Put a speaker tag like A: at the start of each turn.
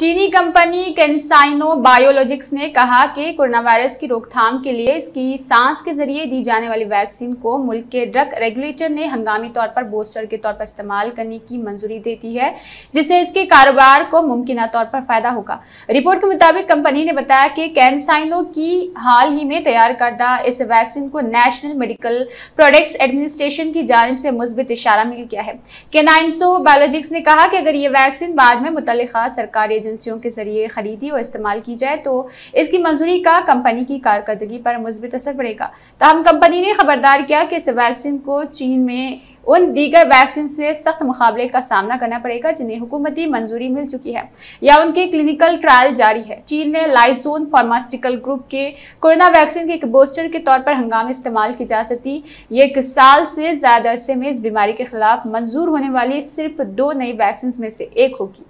A: चीनी company कैंसाइनो biologics ने कहा कि कोरोना वायरस की रोकथाम के लिए इसकी सांस के जरिए दी जाने वाली वैक्सीन को मुल्क के ड्रग रेगुलेटर ने हंगामी तौर पर बोस्टर के तौर पर इस्तेमाल करने की मंजूरी दे दी है जिससे इसके कारोबार को मुमकिन तौर पर फायदा होगा रिपोर्ट के मुताबिक कंपनी ने बताया कि कैंसाइनो की हाल ही में तैयार करदा इस वैक्सीन को नेशनल मेडिकल प्रोडक्ट्स एडमिनिस्ट्रेशन की जानब से मुस्बित इशारा मिल गया है कैनाइनसो बायोलॉजिक्स ने कहा कि अगर ये वैक्सीन बाद में मुतल सरकारी एजेंसियों के जरिए खरीदी और इस्तेमाल की जाए तो इसकी मंजूरी का कंपनी की कारकर्दगी पर मुस्बित असर पड़ेगा तहम तो कंपनी ने खबरदार किया कि इस वैक्सीन को चीन में उन दीगर वैक्सीन से सख्त मुकाबले का सामना करना पड़ेगा जिन्हें हुकूमती मंजूरी मिल चुकी है या उनके क्लिनिकल ट्रायल जारी है चीन ने लाइसोन फार्मास्यूटिकल ग्रुप के कोरोना वैक्सीन के एक बूस्टर के तौर पर हंगामे इस्तेमाल की जा सकती ये एक साल से ज़्यादा अरसे में इस बीमारी के खिलाफ मंजूर होने वाली सिर्फ दो नई वैक्सीन में से एक होगी